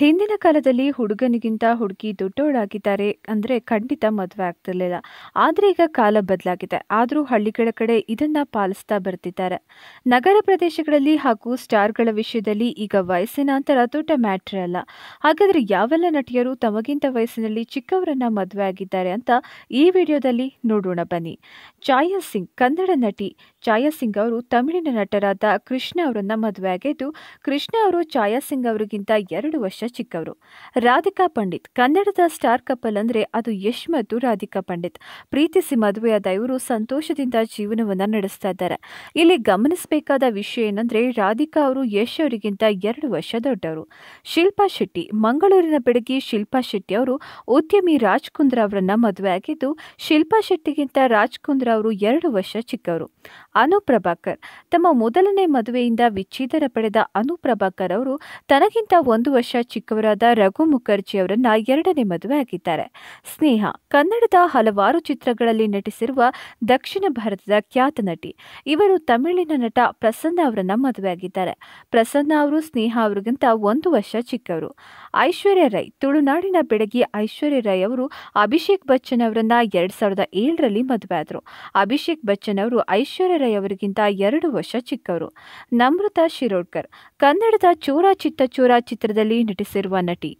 ಹಿಂದಿನ ಕಾಲದಲ್ಲಿ ಹುಡುಗನಿಗಿಂತ ಹುಡುಗಿ ದೊಡ್ಡವಳಾಗಿದ್ದಾರೆ ಅಂದರೆ ಖಂಡಿತ ಮದುವೆ ಆಗ್ತಿರ್ಲಿಲ್ಲ ಆದರೆ ಈಗ ಕಾಲ ಬದಲಾಗಿದೆ ಆದರೂ ಹಳ್ಳಿಗಳ ಕಡೆ ಇದನ್ನು ಪಾಲಿಸ್ತಾ ಬರ್ತಿದ್ದಾರೆ ನಗರ ಪ್ರದೇಶಗಳಲ್ಲಿ ಹಾಗೂ ಸ್ಟಾರ್ಗಳ ವಿಷಯದಲ್ಲಿ ಈಗ ಅಂತರ ದೊಡ್ಡ ಮ್ಯಾಟ್ರ್ ಅಲ್ಲ ಹಾಗಾದರೆ ಯಾವೆಲ್ಲ ನಟಿಯರು ತಮಗಿಂತ ವಯಸ್ಸಿನಲ್ಲಿ ಚಿಕ್ಕವರನ್ನ ಮದುವೆ ಆಗಿದ್ದಾರೆ ಅಂತ ಈ ವಿಡಿಯೋದಲ್ಲಿ ನೋಡೋಣ ಬನ್ನಿ ಛಾಯಾ ಸಿಂಗ್ ಕನ್ನಡ ನಟಿ ಛಾಯಾ ಸಿಂಗ್ ಅವರು ತಮಿಳಿನ ನಟರಾದ ಕೃಷ್ಣ ಅವರನ್ನ ಮದುವೆ ಆಗಿದ್ದು ಕೃಷ್ಣ ಅವರು ಛಾಯಾ ಸಿಂಗ್ ಅವರಿಗಿಂತ ಎರಡು ವರ್ಷ ಚಿಕ್ಕವರು ರಾಧಿಕಾ ಪಂಡಿತ್ ಕನ್ನಡದ ಸ್ಟಾರ್ ಕಪಲ್ ಅಂದರೆ ಅದು ಯಶ್ ಮತ್ತು ರಾಧಿಕಾ ಪಂಡಿತ್ ಪ್ರೀತಿಸಿ ಮದುವೆಯಾದ ಇವರು ಸಂತೋಷದಿಂದ ಜೀವನವನ್ನು ನಡೆಸ್ತಾ ಇದ್ದಾರೆ ಇಲ್ಲಿ ಗಮನಿಸಬೇಕಾದ ವಿಷಯ ಏನಂದರೆ ರಾಧಿಕಾ ಅವರು ಯಶ್ ಅವರಿಗಿಂತ ಎರಡು ವರ್ಷ ದೊಡ್ಡವರು ಶಿಲ್ಪಾ ಶೆಟ್ಟಿ ಮಂಗಳೂರಿನ ಬೆಡಗಿ ಶಿಲ್ಪಾ ಶೆಟ್ಟಿ ಅವರು ಉದ್ಯಮಿ ರಾಜ್ ಕುಂದ್ರ ಅವರನ್ನ ಮದುವೆ ಆಗಿದ್ದು ಶಿಲ್ಪಾ ಶೆಟ್ಟಿಗಿಂತ ರಾಜ್ಕುಂದ್ರ ಅವರು ಎರಡು ವರ್ಷ ಚಿಕ್ಕವರು ಅನು ಪ್ರಭಾಕರ್ ತಮ್ಮ ಮೊದಲನೇ ಮದುವೆಯಿಂದ ವಿಚ್ಛೇದನ ಪಡೆದ ಅನು ಪ್ರಭಾಕರ್ ಅವರು ತನಗಿಂತ ಒಂದು ವರ್ಷ ಚಿಕ್ಕ ಚಿಕ್ಕವರಾದ ರಘು ಮುಖರ್ಜಿ ಅವರನ್ನ ಎರಡನೇ ಮದುವೆ ಆಗಿದ್ದಾರೆ ಸ್ನೇಹ ಕನ್ನಡದ ಹಲವಾರು ಚಿತ್ರಗಳಲ್ಲಿ ನಟಿಸಿರುವ ದಕ್ಷಿಣ ಭಾರತದ ಖ್ಯಾತ ನಟಿ ಇವರು ತಮಿಳಿನ ನಟ ಪ್ರಸನ್ನ ಅವರನ್ನ ಮದುವೆಯಾಗಿದ್ದಾರೆ ಪ್ರಸನ್ನ ಅವರು ಸ್ನೇಹ ಅವರಿಗಿಂತ ಒಂದು ವರ್ಷ ಚಿಕ್ಕವರು ಐಶ್ವರ್ಯ ರೈ ತುಳುನಾಡಿನ ಬೆಳಗ್ಗೆ ಐಶ್ವರ್ಯ ರೈ ಅವರು ಅಭಿಷೇಕ್ ಬಚ್ಚನ್ ಅವರನ್ನ ಎರಡ್ ಸಾವಿರದ ಏಳರಲ್ಲಿ ಆದರು ಅಭಿಷೇಕ್ ಬಚ್ಚನ್ ಅವರು ಐಶ್ವರ್ಯ ರೈ ಅವರಿಗಿಂತ ಎರಡು ವರ್ಷ ಚಿಕ್ಕವರು ನಮೃತ ಶಿರೋಡ್ಕರ್ ಕನ್ನಡದ ಚೋರ ಚಿತ್ತ ಚೋರ ಚಿತ್ರದಲ್ಲಿ ನಟಿಸಿರುವ ನಟಿ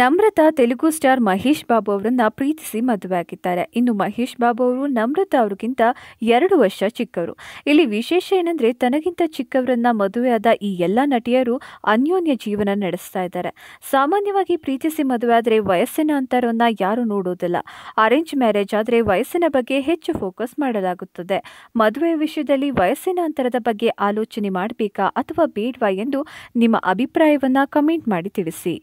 ನಮ್ರತಾ ತೆಲುಗು ಸ್ಟಾರ್ ಮಹೇಶ್ ಬಾಬು ಅವರನ್ನ ಪ್ರೀತಿಸಿ ಮದುವೆಯಾಗಿದ್ದಾರೆ ಇನ್ನು ಮಹೇಶ್ ಬಾಬು ಅವರು ನಮ್ರತ ಅವರಿಗಿಂತ ಎರಡು ವರ್ಷ ಚಿಕ್ಕವರು ಇಲ್ಲಿ ವಿಶೇಷ ಏನಂದ್ರೆ ತನಗಿಂತ ಚಿಕ್ಕವರನ್ನ ಮದುವೆಯಾದ ಈ ಎಲ್ಲ ನಟಿಯರು ಅನ್ಯೋನ್ಯ ಜೀವನ ನಡೆಸ್ತಾ ಇದ್ದಾರೆ ಸಾಮಾನ್ಯವಾಗಿ ಪ್ರೀತಿಸಿ ಮದುವೆ ಆದರೆ ವಯಸ್ಸಿನ ಅಂತರವನ್ನ ಯಾರು ನೋಡುವುದಿಲ್ಲ ಅರೇಂಜ್ ಮ್ಯಾರೇಜ್ ಆದರೆ ವಯಸ್ಸಿನ ಬಗ್ಗೆ ಹೆಚ್ಚು ಫೋಕಸ್ ಮಾಡಲಾಗುತ್ತದೆ ಮದುವೆ ವಿಷಯದಲ್ಲಿ ವಯಸ್ಸಿನ ಅಂತರದ ಬಗ್ಗೆ ಆಲೋಚನೆ ಮಾಡಬೇಕಾ ಅಥವಾ ಬೇಡ್ವಾ ಎಂದು ನಿಮ್ಮ ಅಭಿಪ್ರಾಯವನ್ನ ಕಮೆಂಟ್ ಮಾಡಿ ತಿಳಿಸಿ